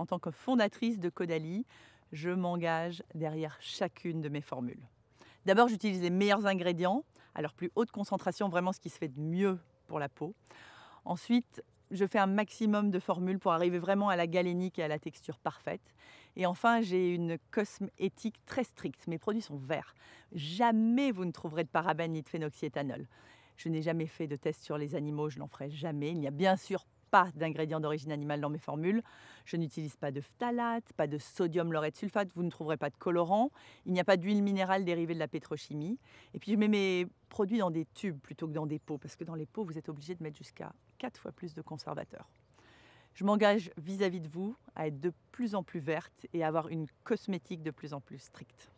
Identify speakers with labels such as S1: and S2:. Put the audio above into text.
S1: en tant que fondatrice de Caudalie, je m'engage derrière chacune de mes formules. D'abord, j'utilise les meilleurs ingrédients, à leur plus haute concentration, vraiment ce qui se fait de mieux pour la peau. Ensuite, je fais un maximum de formules pour arriver vraiment à la galénique et à la texture parfaite. Et enfin, j'ai une cosmétique très stricte. Mes produits sont verts. Jamais vous ne trouverez de parabènes ni de phénoxyéthanol. Je n'ai jamais fait de test sur les animaux, je n'en ferai jamais. Il n'y a bien sûr pas d'ingrédients d'origine animale dans mes formules. Je n'utilise pas de phtalate, pas de sodium lauréate sulfate, vous ne trouverez pas de colorant. Il n'y a pas d'huile minérale dérivée de la pétrochimie. Et puis je mets mes produits dans des tubes plutôt que dans des pots, parce que dans les pots, vous êtes obligé de mettre jusqu'à 4 fois plus de conservateurs. Je m'engage vis-à-vis de vous à être de plus en plus verte et à avoir une cosmétique de plus en plus stricte.